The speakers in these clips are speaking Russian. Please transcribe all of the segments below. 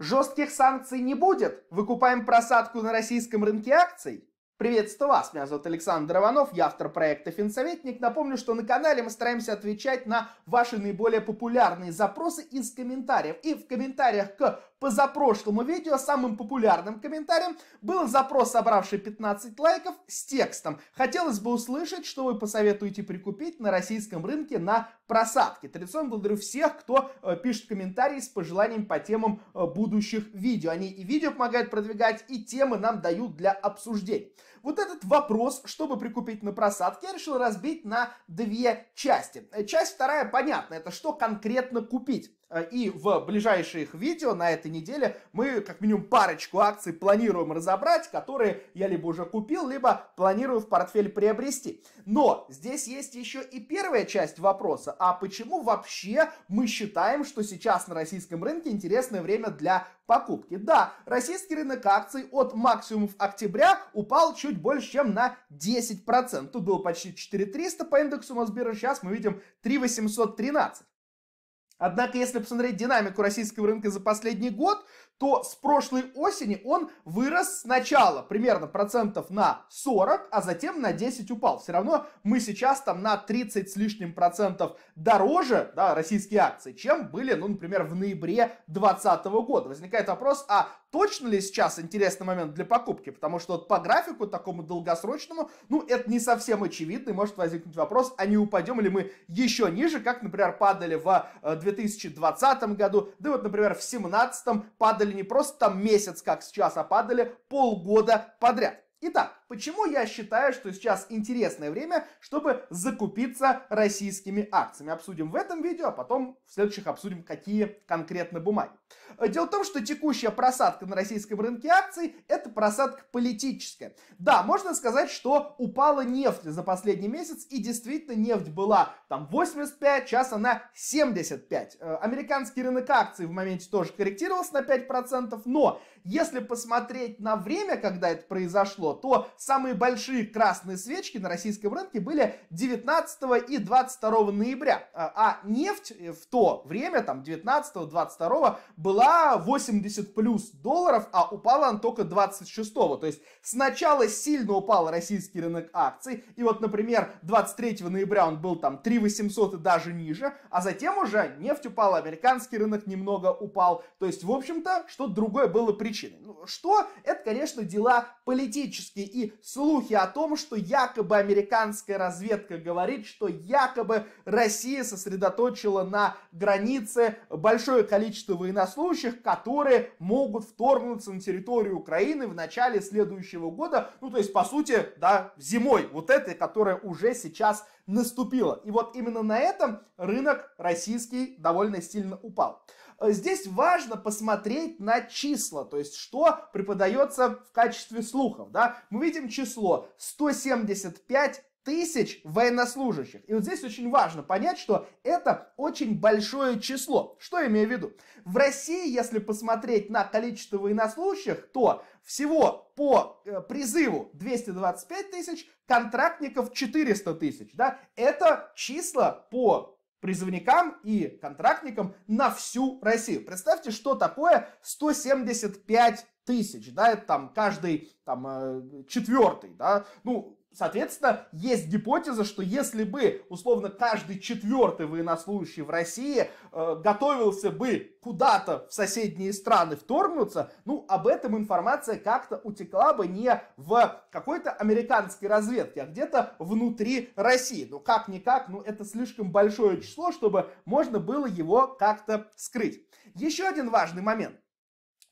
Жестких санкций не будет? Выкупаем просадку на российском рынке акций? Приветствую вас, меня зовут Александр Иванов, я автор проекта «Финсоветник». Напомню, что на канале мы стараемся отвечать на ваши наиболее популярные запросы из комментариев. И в комментариях к позапрошлому видео самым популярным комментарием был запрос, собравший 15 лайков с текстом. Хотелось бы услышать, что вы посоветуете прикупить на российском рынке на просадке. Традиционно благодарю всех, кто э, пишет комментарии с пожеланиями по темам э, будущих видео. Они и видео помогают продвигать, и темы нам дают для обсуждений. Вот этот вопрос, чтобы прикупить на просадке, я решил разбить на две части. Э, часть вторая понятна, это что конкретно купить. Э, и в ближайших видео на этой неделе мы как минимум парочку акций планируем разобрать, которые я либо уже купил, либо планирую в портфель приобрести. Но здесь есть еще и первая часть вопроса, а почему вообще мы считаем, что сейчас на российском рынке интересное время для покупки? Да, российский рынок акций от максимумов октября упал чуть чуть больше, чем на 10%. Тут было почти 4300 по индексу Мосбиржи, сейчас мы видим 3813. Однако, если посмотреть динамику российского рынка за последний год, то с прошлой осени он вырос сначала примерно процентов на 40, а затем на 10 упал. Все равно мы сейчас там на 30 с лишним процентов дороже да, российские акции, чем были, ну, например, в ноябре 2020 года. Возникает вопрос, а точно ли сейчас интересный момент для покупки? Потому что вот по графику такому долгосрочному, ну, это не совсем очевидно, и может возникнуть вопрос, а не упадем ли мы еще ниже, как, например, падали в 2020 э, году, да вот, например, в 2017 падали падали не просто там месяц, как сейчас, а падали полгода подряд. Итак, почему я считаю, что сейчас интересное время, чтобы закупиться российскими акциями. Обсудим в этом видео, а потом в следующих обсудим, какие конкретно бумаги. Э, дело в том, что текущая просадка на российском рынке акций – это просадка политическая. Да, можно сказать, что упала нефть за последний месяц, и действительно нефть была там 85, сейчас она 75. Э, американский рынок акций в моменте тоже корректировался на 5%, но если посмотреть на время, когда это произошло, то самые большие красные свечки на российском рынке были 19 и 22 ноября, а, а нефть э, в то время, там 19-22, была 80 плюс долларов, а упала она только 26. То есть сначала сильно упал российский рынок акций, и вот, например, 23 ноября он был там 3 800 и даже ниже, а затем уже нефть упала, американский рынок немного упал. То есть, в общем-то, что-то другое было причиной. Ну, что? Это, конечно, дела политические и слухи о том, что якобы американская разведка говорит, что якобы Россия сосредоточила на границе большое количество военнослужащих, которые могут вторгнуться на территорию Украины в начале следующего года, ну то есть по сути, да, зимой, вот этой, которая уже сейчас наступила. И вот именно на этом рынок российский довольно сильно упал. Э, здесь важно посмотреть на числа, то есть что преподается в качестве слухов. Да? Мы видим число 175 тысяч военнослужащих. И вот здесь очень важно понять, что это очень большое число. Что я имею в виду? В России, если посмотреть на количество военнослужащих, то всего по э, призыву 225 тысяч, контрактников 400 тысяч. Да? Это числа по призывникам и контрактникам на всю Россию. Представьте, что такое 175 тысяч, да, это там каждый там э, четвертый, да, ну, Соответственно, есть гипотеза, что если бы, условно, каждый четвертый военнослужащий в России э, готовился бы куда-то в соседние страны вторгнуться, ну, об этом информация как-то утекла бы не в какой-то американской разведке, а где-то внутри России. Ну, как-никак, ну, это слишком большое число, чтобы можно было его как-то скрыть. Еще один важный момент.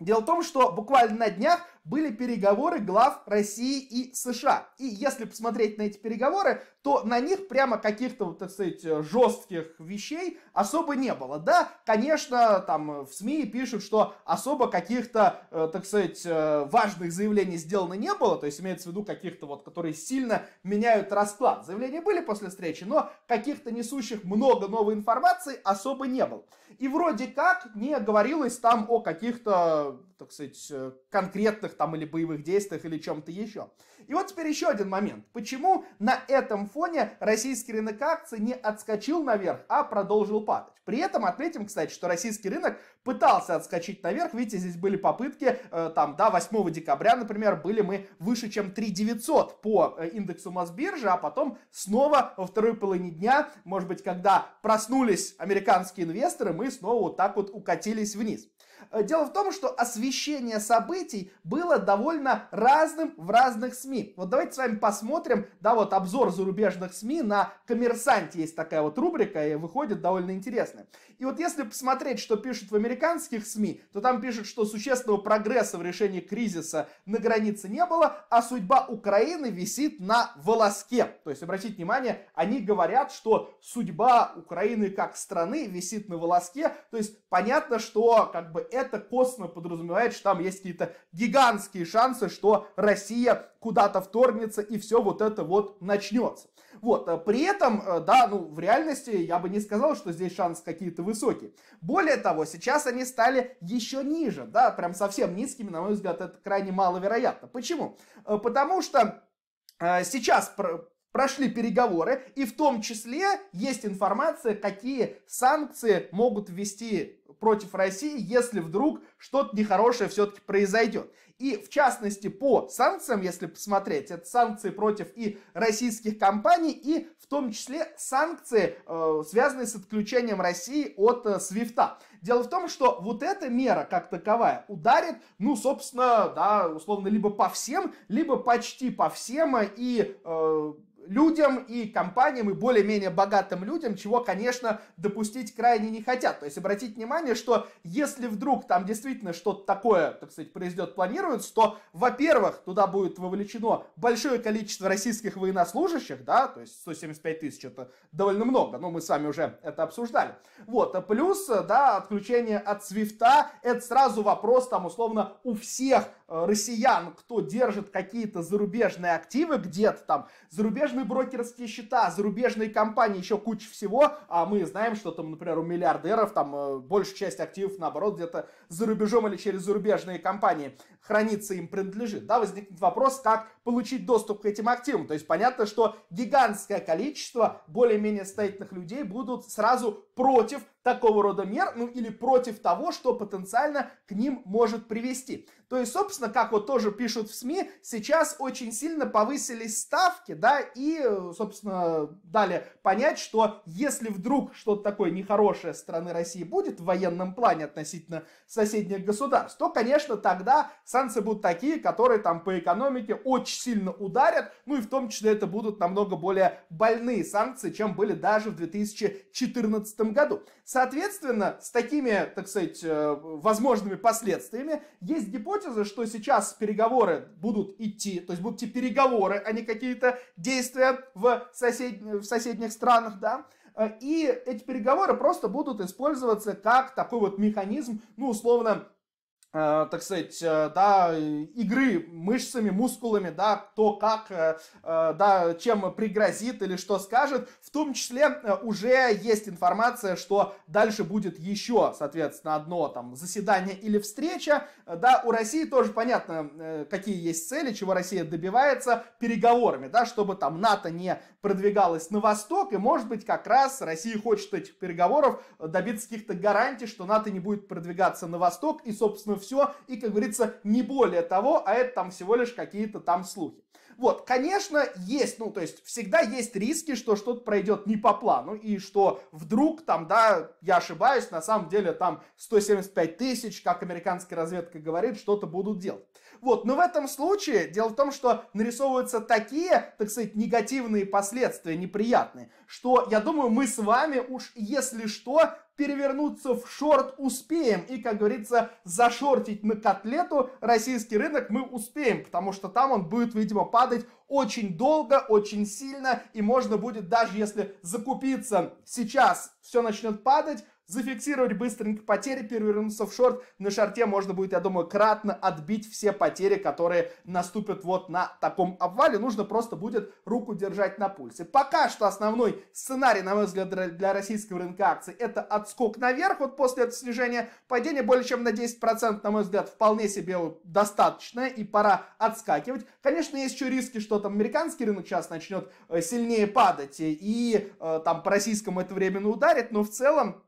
Дело в том, что буквально на днях были переговоры глав России и США. И если посмотреть на эти переговоры, то на них прямо каких-то, вот так сказать, жестких вещей особо не было. Да, конечно, там э, в СМИ пишут, что особо каких-то, э, так сказать, э, важных заявлений сделано не было, то есть имеется в виду каких-то вот, которые сильно меняют расклад. Заявления были после встречи, но каких-то несущих много новой информации особо не было. И вроде как не говорилось там о каких-то, так сказать, конкретных там или боевых действиях, или чем-то еще. И вот теперь еще один момент. Почему на этом фоне российский рынок акций не отскочил наверх, а продолжил падать? При этом отметим, кстати, что российский рынок пытался отскочить наверх. Видите, здесь были попытки, э, там, да, 8 декабря, например, были мы выше, чем 3900 по э, индексу Мосбиржи, а потом снова во второй половине дня, может быть, когда проснулись американские инвесторы, мы снова вот так вот укатились вниз. Э, дело в том, что освещение событий было довольно разным в разных СМИ. Вот давайте с вами посмотрим, да, вот обзор зарубежных СМИ на «Коммерсанте» есть такая вот рубрика, и выходит довольно интересно. И вот если посмотреть, что пишут в американских СМИ, то там пишут, что существенного прогресса в решении кризиса на границе не было, а судьба Украины висит на волоске. То есть, обратите внимание, они говорят, что судьба Украины как страны висит на волоске, то есть понятно, что как бы это это косвенно подразумевает, что там есть какие-то гигантские шансы, что Россия куда-то вторгнется и все вот это вот начнется. Вот, э, при этом, э, да, ну, в реальности я бы не сказал, что здесь шансы какие-то высокие. Более того, сейчас они стали еще ниже, да, прям совсем низкими, на мой взгляд, это крайне маловероятно. Почему? Э, потому что сейчас прошли переговоры, и в том числе есть информация, какие санкции могут ввести против России, если вдруг что-то нехорошее все-таки произойдет. И в частности по санкциям, если посмотреть, это санкции против и российских компаний, и в том числе санкции, э, связанные с отключением России от э, Свифта. Дело в том, что вот эта мера как таковая ударит, ну, собственно, да, условно, либо по всем, либо почти по всем, э, и людям и компаниям, и более-менее богатым людям, чего, конечно, допустить крайне не хотят. То есть обратите внимание, что если вдруг там действительно что-то такое, так сказать, произойдет, планируется, то, во-первых, туда будет вовлечено большое количество российских военнослужащих, да, то есть 175 тысяч это довольно много, но мы с вами уже это обсуждали. Вот, а плюс, да, отключение от свифта, это сразу вопрос там условно у всех э, россиян, кто держит какие-то зарубежные активы где-то там, зарубежные зарубежные брокерские счета, а зарубежные компании, еще куча всего, а мы знаем, что там, например, у миллиардеров там э, большая часть активов, наоборот, где-то за рубежом или через зарубежные компании хранится им принадлежит, да, возникнет вопрос, как получить доступ к этим активам, то есть понятно, что гигантское количество более-менее состоятельных людей будут сразу против такого рода мер, ну или против того, что потенциально к ним может привести. То есть, собственно, как вот тоже пишут в СМИ, сейчас очень сильно повысились ставки, да, и, собственно, дали понять, что если вдруг что-то такое нехорошее страны России будет в военном плане относительно соседних государств, то, конечно, тогда санкции будут такие, которые там по экономике очень сильно ударят, ну и в том числе это будут намного более больные санкции, чем были даже в 2014 году. Соответственно, с такими, так сказать, э, возможными последствиями есть гипотеза, что сейчас переговоры будут идти, то есть будут идти переговоры, а не какие-то действия в, сосед... в соседних странах, да, э, и эти переговоры просто будут использоваться как такой вот механизм, ну, условно, Э, так сказать, э, да, игры мышцами, мускулами, да, кто как, э, да, чем пригрозит или что скажет. В том числе уже есть информация, что дальше будет еще, соответственно, одно там заседание или встреча. Да, у России тоже понятно, какие есть цели, чего Россия добивается переговорами, да, чтобы там НАТО не продвигалось на восток, и, может быть, как раз Россия хочет этих переговоров добиться каких-то гарантий, что НАТО не будет продвигаться на восток, и, собственно, все, и, как говорится, не более того, а это там всего лишь какие-то там слухи. Вот, конечно, есть, ну, то есть всегда есть риски, что что-то пройдет не по плану, и что вдруг там, да, я ошибаюсь, на самом деле там 175 тысяч, как американская разведка говорит, что-то будут делать. Вот, но в этом случае дело в том, что нарисовываются такие, так сказать, негативные последствия, неприятные, что, я думаю, мы с вами уж, если что, перевернуться в шорт успеем. И, как говорится, зашортить на котлету, российский рынок мы успеем, потому что там он будет, видимо, падать очень долго, очень сильно, и можно будет даже если закупиться сейчас, все начнет падать, зафиксировать быстренько потери, перевернуться в шорт. На шорте можно будет, я думаю, кратно отбить все потери, которые наступят вот на таком обвале. Нужно просто будет руку держать на пульсе. Пока что основной сценарий, на мой взгляд, для российского рынка акций это отскок наверх. Вот после этого снижения падение более чем на 10%, на мой взгляд, вполне себе достаточно и пора отскакивать. Конечно, есть еще риски, что там американский рынок сейчас начнет э, сильнее падать и э, там по российскому это временно ударит, но в целом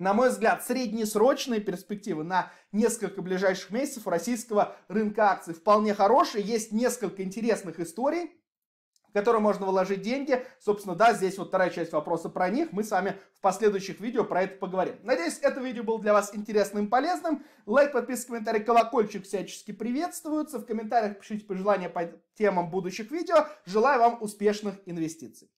на мой взгляд, среднесрочные перспективы на несколько ближайших месяцев российского рынка акций вполне хорошие. Есть несколько интересных историй, в которые можно вложить деньги. Собственно, да, здесь вот вторая часть вопроса про них. Мы с вами в последующих видео про это поговорим. Надеюсь, это видео было для вас интересным и полезным. Лайк, подписка, комментарий, колокольчик всячески приветствуются. В комментариях пишите пожелания по темам будущих видео. Желаю вам успешных инвестиций.